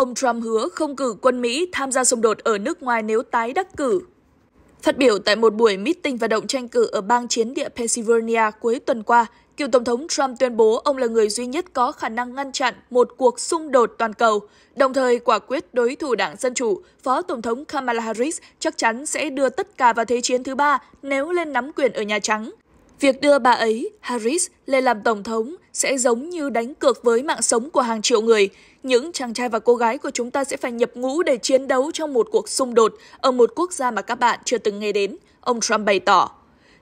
Ông Trump hứa không cử quân Mỹ tham gia xung đột ở nước ngoài nếu tái đắc cử. Phát biểu tại một buổi meeting và động tranh cử ở bang chiến địa Pennsylvania cuối tuần qua, cựu Tổng thống Trump tuyên bố ông là người duy nhất có khả năng ngăn chặn một cuộc xung đột toàn cầu, đồng thời quả quyết đối thủ đảng Dân Chủ, Phó Tổng thống Kamala Harris chắc chắn sẽ đưa tất cả vào Thế chiến thứ ba nếu lên nắm quyền ở Nhà Trắng. Việc đưa bà ấy, Harris, lên làm tổng thống sẽ giống như đánh cược với mạng sống của hàng triệu người. Những chàng trai và cô gái của chúng ta sẽ phải nhập ngũ để chiến đấu trong một cuộc xung đột ở một quốc gia mà các bạn chưa từng nghe đến, ông Trump bày tỏ.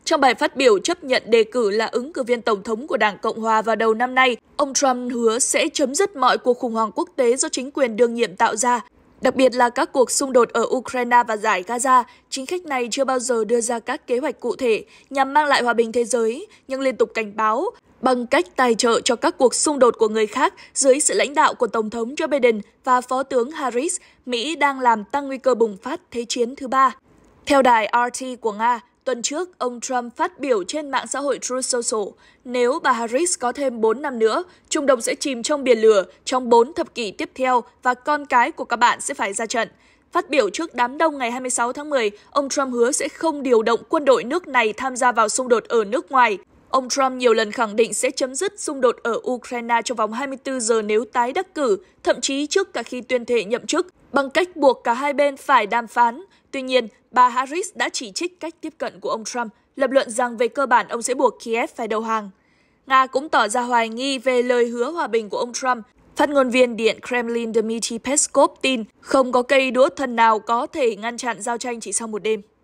Trong bài phát biểu chấp nhận đề cử là ứng cử viên tổng thống của Đảng Cộng hòa vào đầu năm nay, ông Trump hứa sẽ chấm dứt mọi cuộc khủng hoảng quốc tế do chính quyền đương nhiệm tạo ra Đặc biệt là các cuộc xung đột ở Ukraine và giải Gaza, chính khách này chưa bao giờ đưa ra các kế hoạch cụ thể nhằm mang lại hòa bình thế giới, nhưng liên tục cảnh báo bằng cách tài trợ cho các cuộc xung đột của người khác dưới sự lãnh đạo của Tổng thống Joe Biden và Phó tướng Harris, Mỹ đang làm tăng nguy cơ bùng phát Thế chiến thứ ba. Theo đài RT của Nga, Tuần trước, ông Trump phát biểu trên mạng xã hội Truth Social, nếu bà Harris có thêm 4 năm nữa, Trung Đông sẽ chìm trong biển lửa trong 4 thập kỷ tiếp theo và con cái của các bạn sẽ phải ra trận. Phát biểu trước đám đông ngày 26 tháng 10, ông Trump hứa sẽ không điều động quân đội nước này tham gia vào xung đột ở nước ngoài Ông Trump nhiều lần khẳng định sẽ chấm dứt xung đột ở Ukraine trong vòng 24 giờ nếu tái đắc cử, thậm chí trước cả khi tuyên thệ nhậm chức, bằng cách buộc cả hai bên phải đàm phán. Tuy nhiên, bà Harris đã chỉ trích cách tiếp cận của ông Trump, lập luận rằng về cơ bản ông sẽ buộc Kiev phải đầu hàng. Nga cũng tỏ ra hoài nghi về lời hứa hòa bình của ông Trump. Phát ngôn viên Điện Kremlin Dmitry Peskov tin không có cây đũa thần nào có thể ngăn chặn giao tranh chỉ sau một đêm.